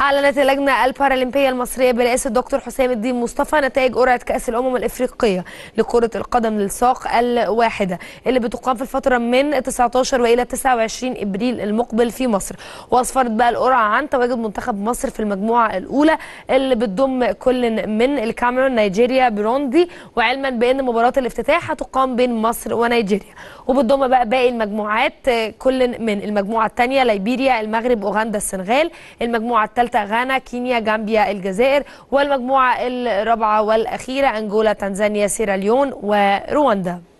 أعلنت اللجنة البارالمبية المصرية برئاسة الدكتور حسام الدين مصطفى نتائج قرعة كأس الأمم الإفريقية لكرة القدم للساق الواحدة اللي بتقام في الفترة من 19 وإلى 29 إبريل المقبل في مصر وأسفرت بقى القرعة عن تواجد منتخب مصر في المجموعة الأولى اللي بتضم كل من الكاميرون نيجيريا بروندي وعلما بأن مباراة الافتتاح هتقام بين مصر ونيجيريا وبتضم بقى باقي المجموعات كل من المجموعة الثانية ليبيريا المغرب أوغندا السنغال المجموعة الثانية الثالثة غانا كينيا جامبيا الجزائر والمجموعة الرابعة والأخيرة أنجولا تنزانيا سيراليون ورواندا